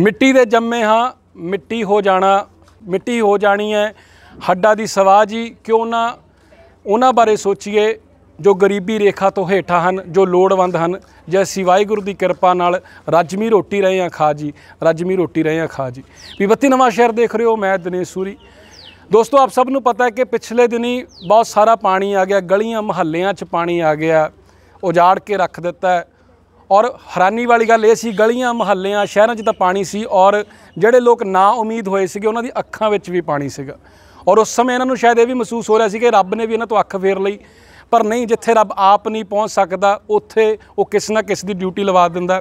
ਮਿੱਟੀ ਦੇ ਜੰਮੇ ਹਾਂ ਮਿੱਟੀ ਹੋ ਜਾਣਾ ਮਿੱਟੀ ਹੋ ਜਾਣੀ ਹੈ ਹੱਡਾਂ ਦੀ ਹੀ ਕਿਉਂ ਨਾ ਉਹਨਾਂ ਬਾਰੇ ਸੋਚੀਏ ਜੋ ਗਰੀਬੀ ਰੇਖਾ ਤੋਂ ਹੇਠਾਂ ਹਨ ਜੋ ਲੋੜਵੰਦ ਹਨ ਜੈ ਸਿਵਾਏ ਗੁਰੂ ਦੀ ਕਿਰਪਾ ਨਾਲ ਰਜਮੀ ਰੋਟੀ ਰਹੇ ਆ ਖਾ ਜੀ ਰਜਮੀ ਰੋਟੀ ਰਹੇ ਆ ਖਾ ਜੀ ਵੀ ਬੱਤੀ ਨਵਾਂ ਸ਼ਹਿਰ ਦੇਖ ਰਹੇ ਹੋ ਮੈਂ ਦਿਨੇਸ਼ ਸੂਰੀ ਦੋਸਤੋ ਆਪ ਸਭ ਨੂੰ ਪਤਾ ਹੈ ਕਿ ਪਿਛਲੇ ਦਿਨੀ ਬਹੁਤ ਸਾਰਾ ਪਾਣੀ ਆ ਗਿਆ ਗਲੀਆਂ ਮੁਹੱਲਿਆਂ 'ਚ ਪਾਣੀ ਆ ਗਿਆ ਉਜਾੜ ਕੇ ਰੱਖ ਦਿੱਤਾ ਔਰ ਹੈਰਾਨੀ ਵਾਲੀ ਗੱਲ ਇਹ ਸੀ ਗਲੀਆਂ ਮਹੱਲਿਆਂ ਸ਼ਹਿਰਾਂ 'ਚ ਤਾਂ ਪਾਣੀ ਸੀ ਔਰ ਜਿਹੜੇ ਲੋਕ ਨਾ ਉਮੀਦ ਹੋਏ ਸੀਗੇ ਉਹਨਾਂ ਦੀ ਅੱਖਾਂ ਵਿੱਚ ਵੀ ਪਾਣੀ ਸੀਗਾ ਔਰ ਉਸ ਸਮੇਂ ਇਹਨਾਂ ਨੂੰ ਸ਼ਾਇਦ ਇਹ ਵੀ ਮਹਿਸੂਸ ਹੋ ਰਿਹਾ ਸੀ ਕਿ ਰੱਬ ਨੇ ਵੀ ਇਹਨਾਂ ਤੋਂ ਅੱਖ ਫੇਰ ਲਈ ਪਰ ਨਹੀਂ ਜਿੱਥੇ ਰੱਬ ਆਪ ਨਹੀਂ ਪਹੁੰਚ ਸਕਦਾ ਉੱਥੇ ਉਹ ਕਿਸ ਨਾ ਕਿਸ ਦੀ ਡਿਊਟੀ ਲਵਾ ਦਿੰਦਾ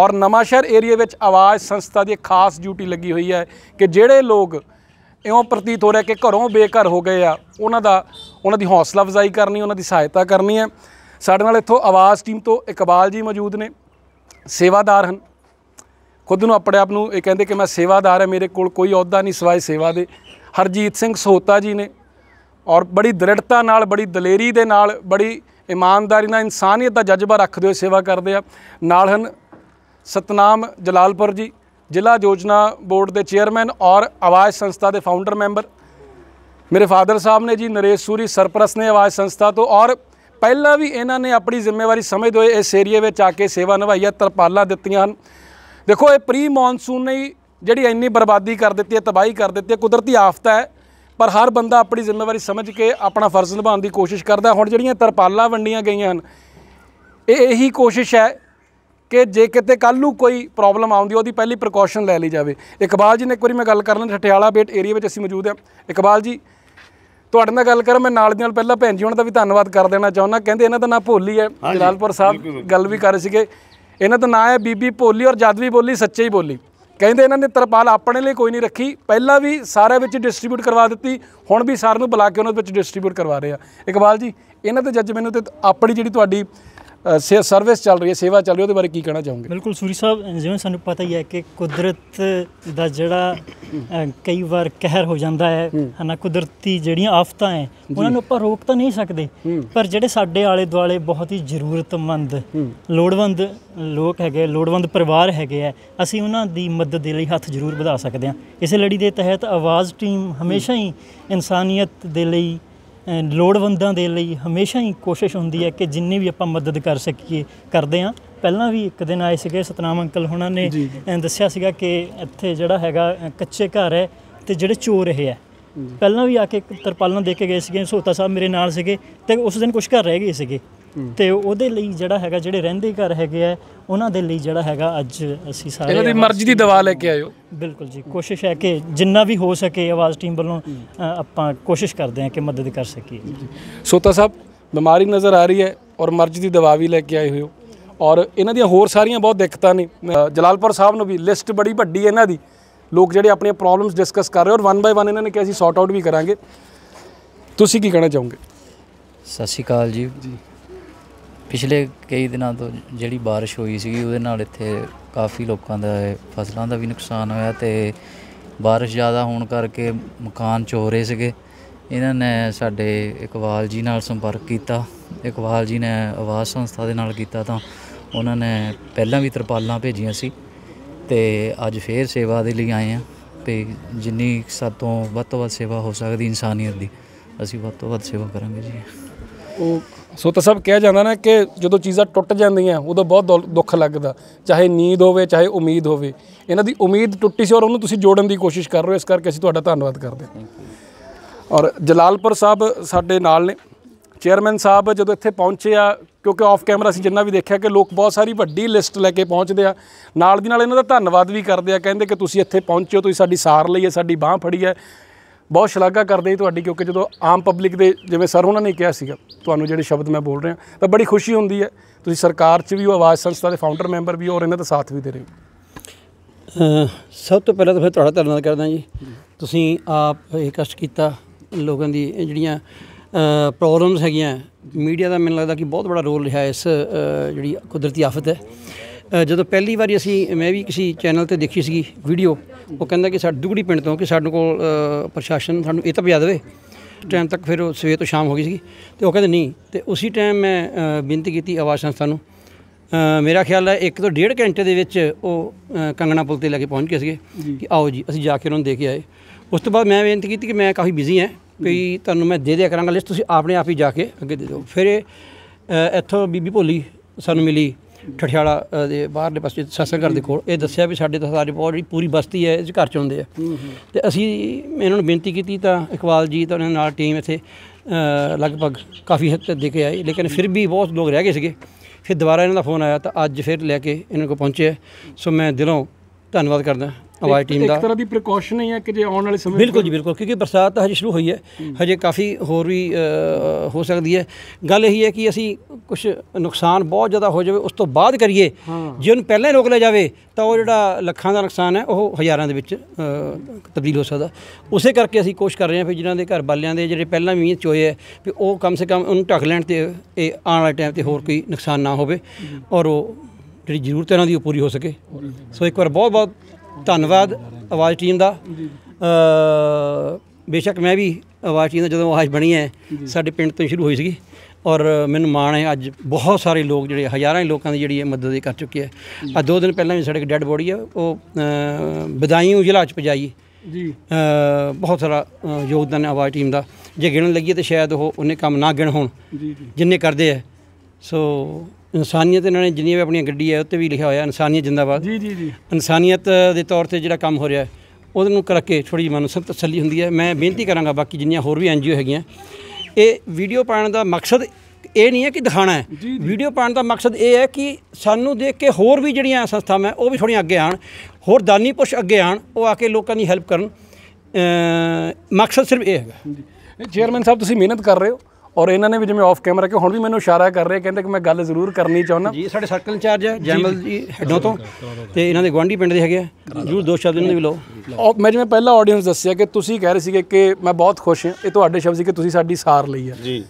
ਔਰ ਸ਼ਹਿਰ ਏਰੀਆ ਵਿੱਚ ਆਵਾਜ਼ ਸੰਸਥਾ ਦੀ ਖਾਸ ਡਿਊਟੀ ਲੱਗੀ ਹੋਈ ਹੈ ਕਿ ਜਿਹੜੇ ਲੋਕ ਇਉਂ ਪ੍ਰਤੀਤ ਹੋ ਰਿਹਾ ਕਿ ਘਰੋਂ ਬੇਘਰ ਹੋ ਗਏ ਆ ਉਹਨਾਂ ਦਾ ਉਹਨਾਂ ਦੀ ਹੌਸਲਾ ਵਜ਼ਾਈ ਕਰਨੀ ਉਹਨਾਂ ਦੀ ਸਹਾਇਤਾ ਕਰਨੀ ਹੈ ਸਾਡੇ ਨਾਲ ਇੱਥੋਂ ਆਵਾਜ਼ ਟੀਮ ਤੋਂ ਇਕਬਾਲ ਜੀ ਮੌਜੂਦ ਨੇ ਸੇਵਾਦਾਰ ਹਨ ਖੁਦ ਨੂੰ ਆਪਣੇ ਆਪ ਨੂੰ ਇਹ ਕਹਿੰਦੇ ਕਿ ਮੈਂ ਸੇਵਾਦਾਰ ਹਾਂ ਮੇਰੇ ਕੋਲ ਕੋਈ ਅਹੁਦਾ ਨਹੀਂ ਸਿਵਾਏ ਸੇਵਾ ਦੇ ਹਰਜੀਤ ਸਿੰਘ ਸੋਤਾ ਜੀ ਨੇ ਔਰ ਬੜੀ ਦ੍ਰਿੜਤਾ ਨਾਲ ਬੜੀ ਦਲੇਰੀ ਦੇ ਨਾਲ ਬੜੀ ਇਮਾਨਦਾਰੀ ਨਾਲ ਇਨਸਾਨੀਅਤ ਦਾ ਜਜ਼ਬਾ ਰੱਖਦੇ ਹੋਏ ਸੇਵਾ ਕਰਦੇ ਆ ਨਾਲ ਹਨ ਸਤਨਾਮ ਜਲਾਲਪੁਰ ਜੀ ਜ਼ਿਲ੍ਹਾ ਯੋਜਨਾ ਬੋਰਡ ਦੇ ਚੇਅਰਮੈਨ ਔਰ ਆਵਾਜ਼ ਸੰਸਥਾ ਦੇ ਫਾਊਂਡਰ ਮੈਂਬਰ ਮੇਰੇ ਫਾਦਰ ਸਾਹਿਬ ਨੇ ਜੀ ਨਰੇਸ਼ ਸੂਰੀ ਸਰਪ੍ਰਸਤ ਨੇ ਆਵਾਜ਼ ਸੰਸਥਾ ਤੋਂ ਔਰ ਪਹਿਲਾਂ ਵੀ ਇਹਨਾਂ ਨੇ ਆਪਣੀ ਜ਼ਿੰਮੇਵਾਰੀ ਸਮਝਦੇ ਹੋਏ ਇਸ ਏਰੀਏ ਵਿੱਚ ਆ ਕੇ ਸੇਵਾ ਨਿਭਾਈ ਹੈ ਤਰਪਾਲਾਂ ਦਿੱਤੀਆਂ ਹਨ ਦੇਖੋ ਇਹ ਪ੍ਰੀ ਮੌਨਸੂਨ ਨੇ ਜਿਹੜੀ ਇੰਨੀ ਬਰਬਾਦੀ ਕਰ ਦਿੱਤੀ ਹੈ ਤਬਾਹੀ ਕਰ ਦਿੱਤੀ ਹੈ ਕੁਦਰਤੀ ਆਫਤ ਹੈ ਪਰ ਹਰ ਬੰਦਾ ਆਪਣੀ ਜ਼ਿੰਮੇਵਾਰੀ ਸਮਝ ਕੇ ਆਪਣਾ ਫਰਜ਼ ਨਿਭਾਉਣ ਦੀ ਕੋਸ਼ਿਸ਼ ਕਰਦਾ ਹੁਣ ਜਿਹੜੀਆਂ ਤਰਪਾਲਾਂ ਵੰਡੀਆਂ ਗਈਆਂ ਹਨ ਇਹ ਇਹੀ ਕੋਸ਼ਿਸ਼ ਹੈ ਕਿ ਜੇ ਕਿਤੇ ਕੱਲ ਨੂੰ ਕੋਈ ਪ੍ਰੋਬਲਮ ਆਉਂਦੀ ਉਹਦੀ ਪਹਿਲੀ ਪ੍ਰੀਕਾਸ਼ਨ ਲੈ ਲਈ ਜਾਵੇ ਇਕਬਾਲ ਜੀ ਨੇ ਇੱਕ ਵਾਰੀ ਮੈਂ ਗੱਲ ਕਰਨ ਠਟਿਆਲਾ ਬੇਟ ਏਰੀਆ ਵਿੱਚ ਅਸੀਂ ਮੌਜੂਦ ਹਾਂ ਇਕਬਾਲ ਜੀ ਤੁਹਾਡੇ ਨਾਲ ਗੱਲ ਕਰ ਮੈਂ ਨਾਲ ਦੀ ਨਾਲ ਪਹਿਲਾਂ ਭੈਣ ਜੀ ਉਹਨਾਂ ਦਾ ਵੀ ਧੰਨਵਾਦ ਕਰ ਦੇਣਾ ਚਾਹੁੰਦਾ ਕਹਿੰਦੇ ਇਹਨਾਂ ਦਾ ਨਾਂ ਭੋਲੀ ਹੈ ਜਲਾਲਪੁਰ ਸਾਹਿਬ ਗੱਲ ਵੀ ਕਰ ਸੀਗੇ ਇਹਨਾਂ ਦਾ ਨਾਂ ਹੈ ਬੀਬੀ ਭੋਲੀ ਔਰ ਜਦ ਵੀ ਬੋਲੀ ਸੱਚੇ ਹੀ ਬੋਲੀ ਕਹਿੰਦੇ ਇਹਨਾਂ ਨੇ ਤਰਪਾਲ ਆਪਣੇ ਲਈ ਕੋਈ ਨਹੀਂ ਰੱਖੀ ਪਹਿਲਾਂ ਵੀ ਸਾਰਿਆਂ ਵਿੱਚ ਡਿਸਟ੍ਰੀਬਿਊਟ ਕਰਵਾ ਦਿੱਤੀ ਹੁਣ ਵੀ ਸਾਰਿਆਂ ਨੂੰ ਬੁਲਾ ਕੇ ਉਹਨਾਂ ਵਿੱਚ ਡਿਸਟ੍ਰੀਬਿਊਟ ਕਰਵਾ ਰਹੇ ਆ ਇਕਬਾਲ ਜੀ ਇਹਨਾਂ ਦੇ ਜੱਜ ਮੈਨੂੰ ਤੇ ਆਪਣੀ ਜਿਹੜੀ ਤੁਹਾਡੀ ਸਰਵਿਸ ਚੱਲ ਰਹੀ ਹੈ ਸੇਵਾ ਚੱਲ ਰਹੀ ਹੈ ਉਹਦੇ ਬਾਰੇ ਕੀ ਕਹਿਣਾ ਚਾਹੋਗੇ ਬਿਲਕੁਲ ਸੂਰੀ ਸਾਹਿਬ ਜਿਵੇਂ ਸਾਨੂੰ ਪਤਾ ਹੀ ਹੈ ਕਿ ਕੁਦਰਤ ਦਾ ਜਿਹੜਾ ਕਈ ਵਾਰ ਕਹਿਰ ਹੋ ਜਾਂਦਾ ਹੈ ਹਨਾ ਕੁਦਰਤੀ ਜਿਹੜੀਆਂ ਆਫਤਾਂ ਹੈ ਉਹਨਾਂ ਨੂੰ ਆਪਾਂ ਰੋਕ ਤਾਂ ਨਹੀਂ ਸਕਦੇ ਪਰ ਜਿਹੜੇ ਸਾਡੇ ਆਲੇ ਦੁਆਲੇ ਬਹੁਤ ਹੀ ਜ਼ਰੂਰਤਮੰਦ ਲੋੜਵੰਦ ਲੋਕ ਹੈਗੇ ਲੋੜਵੰਦ ਪਰਿਵਾਰ ਹੈਗੇ ਆ ਅਸੀਂ ਉਹਨਾਂ ਦੀ ਮਦਦ ਦੇ ਲਈ ਹੱਥ ਜ਼ਰੂਰ ਵਧਾ ਸਕਦੇ ਹਾਂ ਇਸੇ ਲੜੀ ਦੇ ਤਹਿਤ ਆਵਾਜ਼ ਟੀਮ ਹਮੇਸ਼ਾ ਹੀ ਇਨਸਾਨੀਅਤ ਦੇ ਲਈ ਲੋੜਵੰਦਾਂ ਦੇ ਲਈ ਹਮੇਸ਼ਾ ਹੀ ਕੋਸ਼ਿਸ਼ ਹੁੰਦੀ ਹੈ ਕਿ ਜਿੰਨੀ ਵੀ ਆਪਾਂ ਮਦਦ ਕਰ ਸਕੀਏ ਕਰਦੇ ਆਂ ਪਹਿਲਾਂ ਵੀ ਇੱਕ ਦਿਨ ਆਏ ਸੀਗੇ ਸਤਨਾਮ ਅੰਕਲ ਹੁਣਾਂ ਨੇ ਦੱਸਿਆ ਸੀਗਾ ਕਿ ਇੱਥੇ ਜਿਹੜਾ ਹੈਗਾ ਕੱਚੇ ਘਰ ਹੈ ਤੇ ਜਿਹੜੇ ਚੋਰ ਰਹੇ ਹੈ ਪਹਿਲਾਂ ਵੀ ਆ ਕੇ ਤਰਪਾਲਾਂ ਦੇ ਕੇ ਗਏ ਸੀਗੇ ਸੋਤਾ ਸਾਹਿਬ ਮੇਰੇ ਨਾਲ ਸੀਗੇ ਤੇ ਉਸ ਦਿਨ ਕੁਝ ਘਰ ਰਹਿ ਗਏ ਸੀਗੇ ਤੇ ਉਹਦੇ ਲਈ ਜਿਹੜਾ ਹੈਗਾ ਜਿਹੜੇ ਰਹਿੰਦੇ ਘਰ ਹੈਗੇ ਆ ਉਹਨਾਂ ਦੇ ਲਈ ਜਿਹੜਾ ਹੈਗਾ ਅੱਜ ਅਸੀਂ ਸਾਰੇ ਇਹਨਾਂ ਦੀ ਮਰਜ਼ੀ ਦੀ ਦਵਾ ਲੈ ਕੇ ਆਇਓ ਬਿਲਕੁਲ ਜੀ ਕੋਸ਼ਿਸ਼ ਹੈ ਕਿ ਜਿੰਨਾ ਵੀ ਹੋ ਸਕੇ ਆਵਾਜ਼ ਟੀਮ ਵੱਲੋਂ ਆਪਾਂ ਕੋਸ਼ਿਸ਼ ਕਰਦੇ ਹਾਂ ਕਿ ਮਦਦ ਕਰ ਸਕੀਏ ਸੋਤਾ ਸਾਹਿਬ ਬਿਮਾਰੀ ਨਜ਼ਰ ਆ ਰਹੀ ਹੈ ਔਰ ਮਰਜ਼ੀ ਦੀ ਦਵਾ ਵੀ ਲੈ ਕੇ ਆਏ ਹੋ ਔਰ ਇਹਨਾਂ ਦੀਆਂ ਹੋਰ ਸਾਰੀਆਂ ਬਹੁਤ ਦਿੱਕਤਾਂ ਨੇ ਜਲਾਲਪੁਰ ਸਾਹਿਬ ਨੂੰ ਵੀ ਲਿਸਟ ਬੜੀ ਵੱਡੀ ਹੈ ਇਹਨਾਂ ਦੀ ਲੋਕ ਜਿਹੜੇ ਆਪਣੀਆਂ ਪ੍ਰੋਬਲਮਸ ਡਿਸਕਸ ਕਰ ਰਹੇ ਔਰ ਵਨ ਬਾਈ ਵਨ ਇਹਨਾਂ ਨੇ ਕਿਹਾ ਅਸੀਂ ਸੌਟ ਆਊਟ ਵੀ ਕਰਾਂਗੇ ਤੁਸੀਂ ਕੀ ਕਹਿਣਾ ਚਾਹੋਗੇ ਸਤਿ ਸ਼੍ਰੀ ਅਕਾਲ ਜੀ ਪਿਛਲੇ ਕਈ ਦਿਨਾਂ ਤੋਂ ਜਿਹੜੀ ਬਾਰਿਸ਼ ਹੋਈ ਸੀਗੀ ਉਹਦੇ ਨਾਲ ਇੱਥੇ ਕਾਫੀ ਲੋਕਾਂ ਦਾ ਫਸਲਾਂ ਦਾ ਵੀ ਨੁਕਸਾਨ ਹੋਇਆ ਤੇ ਬਾਰਿਸ਼ ਜ਼ਿਆਦਾ ਹੋਣ ਕਰਕੇ ਮਕਾਨ ਚੋ ਰਹੇ ਸੀਗੇ ਇਹਨਾਂ ਨੇ ਸਾਡੇ ਇਕਵਾਲ ਜੀ ਨਾਲ ਸੰਪਰਕ ਕੀਤਾ ਇਕਵਾਲ ਜੀ ਨੇ ਆਵਾਜ਼ ਸੰਸਥਾ ਦੇ ਨਾਲ ਕੀਤਾ ਤਾਂ ਉਹਨਾਂ ਨੇ ਪਹਿਲਾਂ ਵੀ ਤਰਪਾਲਾਂ ਭੇਜੀਆਂ ਸੀ ਤੇ ਅੱਜ ਫੇਰ ਸੇਵਾ ਦੇ ਲਈ ਆਏ ਆ ਤੇ ਜਿੰਨੀ ਸਾਤੋਂ ਵੱਧ ਤੋਂ ਵੱਧ ਸੇਵਾ ਹੋ ਸਕਦੀ ਇਨਸਾਨੀਅਤ ਦੀ ਅਸੀਂ ਵੱਧ ਤੋਂ ਵੱਧ ਸੇਵਾ ਕਰਾਂਗੇ ਜੀ ਉਹ ਸੋ ਤਾਂ ਸਭ ਕਿਹਾ ਜਾਂਦਾ ਨਾ ਕਿ ਜਦੋਂ ਚੀਜ਼ਾਂ ਟੁੱਟ ਜਾਂਦੀਆਂ ਉਦੋਂ ਬਹੁਤ ਦੁੱਖ ਲੱਗਦਾ ਚਾਹੇ ਨੀਂਦ ਹੋਵੇ ਚਾਹੇ ਉਮੀਦ ਹੋਵੇ ਇਹਨਾਂ ਦੀ ਉਮੀਦ ਟੁੱਟੀ ਸੀ ਔਰ ਉਹਨੂੰ ਤੁਸੀਂ ਜੋੜਨ ਦੀ ਕੋਸ਼ਿਸ਼ ਕਰ ਰਹੇ ਹੋ ਇਸ ਕਰਕੇ ਅਸੀਂ ਤੁਹਾਡਾ ਧੰਨਵਾਦ ਕਰਦੇ ਹਾਂ ਔਰ ਜਲਾਲਪੁਰ ਸਾਹਿਬ ਸਾਡੇ ਨਾਲ ਨੇ ਚੇਅਰਮੈਨ ਸਾਹਿਬ ਜਦੋਂ ਇੱਥੇ ਪਹੁੰਚੇ ਆ ਕਿਉਂਕਿ ਆਫ ਕੈਮਰਾ ਅਸੀਂ ਜਿੰਨਾ ਵੀ ਦੇਖਿਆ ਕਿ ਲੋਕ ਬਹੁਤ ਸਾਰੀ ਵੱਡੀ ਲਿਸਟ ਲੈ ਕੇ ਪਹੁੰਚਦੇ ਆ ਨਾਲ ਦੀ ਨਾਲ ਇਹਨਾਂ ਦਾ ਧੰਨਵਾਦ ਵੀ ਕਰਦੇ ਆ ਕਹਿੰਦੇ ਕਿ ਤੁਸੀਂ ਇੱਥੇ ਪਹੁੰਚੇ ਹੋ ਤੁਸੀਂ ਸਾਡੀ ਸਾਰ ਲਈ ਹੈ ਸਾਡੀ ਬਾਹ ਫੜੀ ਹੈ ਬਹੁਤ ਸ਼ਲਾਘਾ ਕਰਦੇ ਹਾਂ ਤੁਹਾਡੀ ਕਿਉਂਕਿ ਜਦੋਂ ਆਮ ਪਬਲਿਕ ਦੇ ਜਿਵੇਂ ਸਰ ਉਹਨਾਂ ਨੇ ਕਿਹਾ ਸੀਗਾ ਤੁਹਾਨੂੰ ਜਿਹੜੇ ਸ਼ਬਦ ਮੈਂ ਬੋਲ ਰਿਹਾ ਤਾਂ ਬੜੀ ਖੁਸ਼ੀ ਹੁੰਦੀ ਹੈ ਤੁਸੀਂ ਸਰਕਾਰ 'ਚ ਵੀ ਉਹ ਆਵਾਜ਼ ਸੰਸਥਾ ਦੇ ਫਾਊਂਡਰ ਮੈਂਬਰ ਵੀ ਹੋ ਔਰ ਇਹਨਾਂ ਦਾ ਸਾਥ ਵੀ ਦੇ ਰਹੇ ਹੋ ਸਭ ਤੋਂ ਪਹਿਲਾਂ ਤਾਂ ਫਿਰ ਤੁਹਾਡਾ ਧੰਨਵਾਦ ਕਰਦਾ ਜੀ ਤੁਸੀਂ ਆਪ ਇਹ ਕਸ਼ਟ ਕੀਤਾ ਲੋਕਾਂ ਦੀ ਜਿਹੜੀਆਂ ਪ੍ਰੋਬਲਮਸ ਹੈਗੀਆਂ ਮੀਡੀਆ ਦਾ ਮੈਨੂੰ ਲੱਗਦਾ ਕਿ ਬਹੁਤ ਵੱਡਾ ਰੋਲ ਰਿਹਾ ਇਸ ਜਿਹੜੀ ਕੁਦਰਤੀ ਆਫਤ ਹੈ ਜਦੋਂ ਪਹਿਲੀ ਵਾਰੀ ਅਸੀਂ ਮੈਂ ਵੀ ਕਿਸੇ ਚੈਨਲ ਤੇ ਦੇਖੀ ਸੀਗੀ ਵੀਡੀਓ ਉਹ ਕਹਿੰਦਾ ਕਿ ਸਾਡੇ ਦੁਗੜੀ ਪਿੰਡ ਤੋਂ ਕਿ ਸਾਡੇ ਕੋਲ ਪ੍ਰਸ਼ਾਸਨ ਸਾਨੂੰ ਇਹ ਤਾਂ ਪਿਆ ਦੇਵੇ ਟਾਈਮ ਤੱਕ ਫਿਰ ਉਹ ਸਵੇਰ ਤੋਂ ਸ਼ਾਮ ਹੋ ਗਈ ਸੀ ਤੇ ਉਹ ਕਹਿੰਦੇ ਨਹੀਂ ਤੇ ਉਸੇ ਟਾਈਮ ਮੈਂ ਬੇਨਤੀ ਕੀਤੀ ਆਵਾਜ਼ ਸੰਸਥਾ ਨੂੰ ਮੇਰਾ ਖਿਆਲ ਹੈ ਇੱਕ ਤੋਂ ਡੇਢ ਘੰਟੇ ਦੇ ਵਿੱਚ ਉਹ ਕੰਗਣਾ ਪੁਲ ਤੇ ਲੈ ਕੇ ਪਹੁੰਚ ਗਏ ਸੀਗੇ ਕਿ ਆਓ ਜੀ ਅਸੀਂ ਜਾ ਕੇ ਉਹਨਾਂ ਦੇ ਕੇ ਆਏ ਉਸ ਤੋਂ ਬਾਅਦ ਮੈਂ ਬੇਨਤੀ ਕੀਤੀ ਕਿ ਮੈਂ ਕਾਫੀ ਬਿਜ਼ੀ ਹਾਂ ਵੀ ਤੁਹਾਨੂੰ ਮੈਂ ਦੇ ਦਿਆ ਕਰਾਂਗਾ ਲਿਸਟ ਤੁਸੀਂ ਆਪਣੇ ਆਪ ਹੀ ਜਾ ਕੇ ਅੱਗੇ ਦੇ ਦਿਓ ਫਿਰ ਇੱਥੋਂ ਬੀਬੀ ਭੋਲੀ ਸਾਨੂੰ ਮਿਲੀ ਠਠਿਆਲਾ ਦੇ ਬਾਹਰਲੇ ਪਾਸੇ ਸਾਸਰ ਘਰ ਦੇ ਕੋਲ ਇਹ ਦੱਸਿਆ ਵੀ ਸਾਡੇ ਤਾਂ ਸਾਰੀ ਬਹੁਤ ਪੂਰੀ ਬਸਤੀ ਹੈ ਇਸ ਘਰ ਚ ਹੁੰਦੇ ਆ ਤੇ ਅਸੀਂ ਇਹਨਾਂ ਨੂੰ ਬੇਨਤੀ ਕੀਤੀ ਤਾਂ ਇਕਬਾਲ ਜੀ ਤਾਂ ਉਹਨਾਂ ਨਾਲ ਟੀਮ ਇੱਥੇ ਲਗਭਗ ਕਾਫੀ ਹੱਦ ਤੱਕ ਦੇ ਕੇ ਆਈ ਲੇਕਿਨ ਫਿਰ ਵੀ ਬਹੁਤ ਲੋਕ ਰਹਿ ਗਏ ਸੀਗੇ ਫਿਰ ਦੁਬਾਰਾ ਇਹਨਾਂ ਦਾ ਫੋਨ ਆਇਆ ਤਾਂ ਅੱਜ ਫਿਰ ਲੈ ਕੇ ਇਹਨਾਂ ਕੋਲ ਪਹੁੰਚੇ ਸੋ ਮੈਂ ਦਿਲੋਂ ਧੰਨਵਾਦ ਕਰਦਾ ਆਵਾਜ਼ ਟੀਮ ਦਾ ਇੱਕ ਤਰ੍ਹਾਂ ਦੀ ਪ੍ਰੀਕਾਸ਼ਨ ਹੀ ਹੈ ਕਿ ਜੇ ਆਉਣ ਵਾਲੇ ਸਮੇਂ ਬਿਲਕੁਲ ਜੀ ਬਿਲਕੁਲ ਕਿਉਂਕਿ ਬਰਸਾਤ ਹਜੇ ਸ਼ੁਰੂ ਹੋਈ ਹੈ ਹਜੇ ਕਾਫੀ ਹੋਰ ਵੀ ਹੋ ਸਕਦੀ ਹੈ ਗੱਲ ਇਹੀ ਹੈ ਕਿ ਅਸੀਂ ਕੁਝ ਨੁਕਸਾਨ ਬਹੁਤ ਜ਼ਿਆਦਾ ਹੋ ਜਾਵੇ ਉਸ ਤੋਂ ਬਾਅਦ ਕਰੀਏ ਜੇ ਉਹਨੂੰ ਪਹਿਲਾਂ ਹੀ ਰੋਕ ਲਿਆ ਜਾਵੇ ਤਾਂ ਉਹ ਜਿਹੜਾ ਲੱਖਾਂ ਦਾ ਨੁਕਸਾਨ ਹੈ ਉਹ ਹਜ਼ਾਰਾਂ ਦੇ ਵਿੱਚ ਤਬਦੀਲ ਹੋ ਸਕਦਾ ਉਸੇ ਕਰਕੇ ਅਸੀਂ ਕੋਸ਼ਿਸ਼ ਕਰ ਰਹੇ ਹਾਂ ਫਿਰ ਜਿਨ੍ਹਾਂ ਦੇ ਘਰ ਬਾਲਿਆਂ ਦੇ ਜਿਹੜੇ ਪਹਿਲਾਂ ਵੀ ਚੋਏ ਹੈ ਵੀ ਉਹ ਕਮ ਸੇ ਕਮ ਉਹਨੂੰ ਢੱਕ ਲੈਣ ਤੇ ਇਹ ਆਉਣ ਵਾਲੇ ਟਾਈਮ ਤੇ ਹੋਰ ਕੋਈ ਨੁਕਸਾਨ ਨਾ ਹੋਵੇ ਔਰ ਉਹ ਜਿਹੜੀ ਜ਼ਰੂਰਤ ਇਹਨਾਂ ਦੀ ਉਹ ਪੂਰੀ ਹੋ ਸਕੇ ਸੋ ਇੱਕ ਵਾਰ ਬਹੁਤ ਬਹੁਤ ਧੰਨਵਾਦ ਆਵਾਜ਼ ਟੀਮ ਦਾ ਬੇਸ਼ੱਕ ਮੈਂ ਵੀ ਆਵਾਜ਼ ਟੀਮ ਦਾ ਜਦੋਂ ਆਵਾਜ਼ ਬਣੀ ਹੈ ਸਾਡੇ ਪਿੰਡ ਤੋਂ ਸ਼ੁਰੂ ਹੋਈ ਸੀਗੀ ਔਰ ਮੈਨੂੰ ਮਾਣ ਹੈ ਅੱਜ ਬਹੁਤ ਸਾਰੇ ਲੋਕ ਜਿਹੜੇ ਹਜ਼ਾਰਾਂ ਹੀ ਲੋਕਾਂ ਦੀ ਜਿਹੜੀ ਇਹ ਮਦਦ ਕਰ ਚੁੱਕੇ ਹੈ ਆ ਦੋ ਦਿਨ ਪਹਿਲਾਂ ਵੀ ਸਾਡੇ ਇੱਕ ਡੈੱਡ ਬੋਡੀ ਹੈ ਉਹ ਬਦਾਈਂ ਜ਼ਿਲ੍ਹਾ ਚ ਪਜਾਈ ਜੀ ਬਹੁਤ ਸਾਰਾ ਯੋਗਦਾਨ ਹੈ ਆਵਾਜ਼ ਟੀਮ ਦਾ ਜੇ ਗਿਣਨ ਲੱਗੀ ਤੇ ਸ਼ਾਇਦ ਉਹ ਉਹਨੇ ਕੰਮ ਨਾ ਗਿਣ ਹੋਣ ਜੀ ਜੀ ਜਿੰਨੇ ਕਰਦੇ ਆ ਸੋ ਇਨਸਾਨੀਅਤ ਇਹਨਾਂ ਨੇ ਜਿੰਨੀ ਵੀ ਆਪਣੀ ਗੱਡੀ ਹੈ ਉੱਤੇ ਵੀ ਲਿਖਿਆ ਹੋਇਆ ਇਨਸਾਨੀਅਤ ਜਿੰਦਾਬਾਦ ਜੀ ਜੀ ਜੀ ਇਨਸਾਨੀਅਤ ਦੇ ਤੌਰ ਤੇ ਜਿਹੜਾ ਕੰਮ ਹੋ ਰਿਹਾ ਉਹਦੇ ਨੂੰ ਕਰਕੇ ਥੋੜੀ ਮਨ ਨੂੰ ਤਸੱਲੀ ਹੁੰਦੀ ਹੈ ਮੈਂ ਬੇਨਤੀ ਕਰਾਂਗਾ ਬਾਕੀ ਜਿੰਨੀਆਂ ਹੋਰ ਵੀ ਐਨਜੀਓ ਹੈਗੀਆਂ ਇਹ ਵੀਡੀਓ ਪਾਉਣ ਦਾ ਮਕਸਦ ਇਹ ਨਹੀਂ ਹੈ ਕਿ ਦਿਖਾਣਾ ਹੈ ਵੀਡੀਓ ਪਾਉਣ ਦਾ ਮਕਸਦ ਇਹ ਹੈ ਕਿ ਸਾਨੂੰ ਦੇਖ ਕੇ ਹੋਰ ਵੀ ਜਿਹੜੀਆਂ ਸੰਸਥਾਵਾਂ ਉਹ ਵੀ ਥੋੜੀਆਂ ਅੱਗੇ ਆਣ ਹੋਰ ਦਾਨੀ ਪੁਸ਼ ਅੱਗੇ ਆਣ ਉਹ ਆ ਕੇ ਲੋਕਾਂ ਦੀ ਹੈਲਪ ਕਰਨ ਮਕਸਦ ਸਿਰਫ ਇਹ ਹੈਗਾ ਚੇਅਰਮੈਨ ਸਾਹਿਬ ਤੁਸੀਂ ਮਿਹਨਤ ਕਰ ਰਹੇ ਹੋ ਔਰ ਇਹਨਾਂ ਨੇ ਵੀ ਜਿਵੇਂ ਆਫ ਕੈਮਰਾ ਕਿ ਹੁਣ ਵੀ ਮੈਨੂੰ ਇਸ਼ਾਰਾ ਕਰ ਰਹੇ ਕਹਿੰਦੇ ਕਿ ਮੈਂ ਗੱਲ ਜ਼ਰੂਰ ਕਰਨੀ ਚਾਹੁੰਦਾ ਜੀ ਸਾਡੇ ਸਰਕਲ ਇੰਚਾਰਜ ਹੈ ਜੈਮਲ ਜੀ ਹੱਡੋਂ ਤੋਂ ਤੇ ਇਹਨਾਂ ਦੇ ਗਵਾਂਢੀ ਪਿੰਡ ਦੇ ਹੈਗੇ ਆ ਜ਼ਰੂਰ ਦੋ ਸ਼ਬਦ ਇਹਨਾਂ ਦੇ ਵੀ ਲਓ ਔਰ ਮੈਂ ਜਿਵੇਂ ਪਹਿਲਾ ਆਡੀਅנס ਦੱਸਿਆ ਕਿ ਤੁਸੀਂ ਕਹਿ ਰਹੇ ਸੀਗੇ ਕਿ ਮੈਂ ਬਹੁਤ ਖੁਸ਼ ਹਾਂ ਇਹ ਤੁਹਾਡੇ ਸ਼ਬਦ ਸੀ ਕਿ ਤੁਸੀਂ ਸਾਡੀ ਸਾਰ ਲਈ ਆ ਜੀ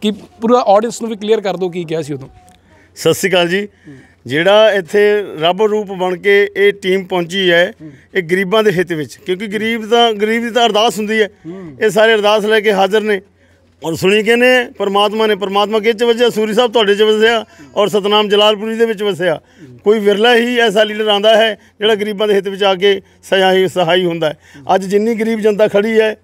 ਕਿ ਪੂਰਾ ਆਡੀਅנס ਨੂੰ ਵੀ ਕਲੀਅਰ ਕਰ ਦਿਓ ਕੀ ਕਿਹਾ ਸੀ ਉਦੋਂ ਸਤਿ ਸ਼੍ਰੀ ਅਕਾਲ ਜੀ ਜਿਹੜਾ ਇੱਥੇ ਰੱਬ ਰੂਪ ਬਣ ਕੇ ਇਹ ਟੀਮ ਪਹੁੰਚੀ ਹੈ ਇਹ ਗਰੀਬਾਂ ਦੇ ਹਿੱਤ ਵਿੱਚ ਕਿਉਂਕਿ ਗਰੀਬ ਤਾਂ ਗਰੀਬ ਦੀ ਤਾਂ ਅਰਦਾਸ ਹੁੰਦੀ ਹੈ ਇਹ ਸਾਰੇ ਅਰਦਾਸ ਲੈ ਕੇ ਹਾਜ਼ਰ ਨੇ ਔਰ ਸੁਣੀ ਕਿਨੇ ਪਰਮਾਤਮਾ ਨੇ ਪਰਮਾਤਮਾ ਕਿਹ ਚ ਵਸਿਆ ਸੂਰੀ ਸਾਹਿਬ ਤੁਹਾਡੇ ਚ ਵਸਿਆ ਔਰ ਸਤਨਾਮ ਜਲਾਲਪੁਰੀ ਦੇ ਵਿੱਚ ਵਸਿਆ ਕੋਈ ਵਿਰਲਾ ਹੀ ਐਸਾ ਲੀਡਰ ਰਾਂਦਾ ਹੈ ਜਿਹੜਾ ਗਰੀਬਾਂ ਦੇ ਹਿੱਤ ਵਿੱਚ ਆ ਕੇ ਸਹਾਈ ਸਹਾਈ ਹੁੰਦਾ ਅੱਜ ਜਿੰਨੀ ਗਰੀਬ ਜਨਤਾ ਖੜੀ ਹੈ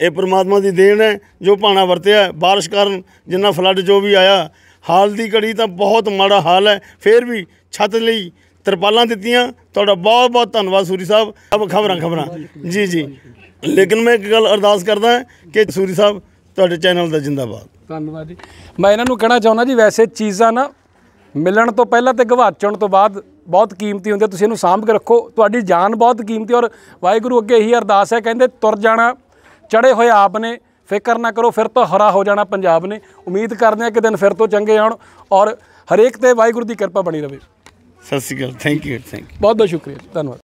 ਇਹ ਪਰਮਾਤਮਾ ਦੀ ਦੇਣ ਹੈ ਜੋ ਭਾਣਾ ਵਰਤਿਆ بارش ਕਾਰਨ ਜਿੰਨਾ ਫਲੱਡ ਜੋ ਵੀ ਆਇਆ ਹਾਲ ਦੀ ਘੜੀ ਤਾਂ ਬਹੁਤ ਮਾੜਾ ਹਾਲ ਹੈ ਫੇਰ ਵੀ ਛੱਤ ਲਈ ਤਰਪਾਲਾਂ ਦਿੱਤੀਆਂ ਤੁਹਾਡਾ ਬਹੁਤ ਬਹੁਤ ਧੰਨਵਾਦ ਸੂਰੀ ਸਾਹਿਬ ਅਬ ਖਬਰਾਂ ਖਬਰਾਂ ਜੀ ਜੀ ਲੇਕਿਨ ਮੈਂ ਇੱਕ ਗੱਲ ਅਰਦਾਸ ਕਰਦਾ ਕਿ ਸੂਰੀ ਸਾਹਿਬ ਤੁਹਾਡੇ ਚੈਨਲ ਦਾ ਜਿੰਦਾਬਾਦ ਧੰਨਵਾਦ ਜੀ ਮੈਂ ਇਹਨਾਂ ਨੂੰ ਕਹਿਣਾ ਚਾਹੁੰਦਾ ਜੀ ਵੈਸੇ ਚੀਜ਼ਾਂ ਨਾ ਮਿਲਣ ਤੋਂ ਪਹਿਲਾਂ ਤੇ ਗਵਾਚਣ ਤੋਂ ਬਾਅਦ ਬਹੁਤ ਕੀਮਤੀ ਹੁੰਦੇ ਤੁਸੀਂ ਇਹਨੂੰ ਸਾਂਭ ਕੇ ਰੱਖੋ ਤੁਹਾਡੀ ਜਾਨ ਬਹੁਤ ਕੀਮਤੀ ਔਰ ਵਾਹਿਗੁਰੂ ਅੱਗੇ ਇਹੀ ਅਰਦਾਸ ਹੈ ਕਹਿੰਦੇ ਤੁਰ ਜਾਣਾ ਚੜੇ ਹੋਏ ਆਪ ਨੇ ਫਿਕਰ ਨਾ ਕਰੋ ਫਿਰ ਤੋਂ ਹਰਾ ਹੋ ਜਾਣਾ ਪੰਜਾਬ ਨੇ ਉਮੀਦ ਕਰਦੇ ਆ ਕਿ ਦਿਨ ਫਿਰ ਤੋਂ ਚੰਗੇ ਆਉਣ ਔਰ ਹਰੇਕ ਤੇ ਵਾਹਿਗੁਰੂ ਦੀ ਕਿਰਪਾ ਬਣੀ ਰਹੇ ਸਤਿ ਸ਼੍ਰੀ ਅਕਾਲ ਥੈਂਕ ਯੂ ਥੈਂਕ ਯੂ ਬਹੁਤ ਬਹੁਤ ਸ਼ੁਕਰੀਆ ਧੰਨਵਾਦ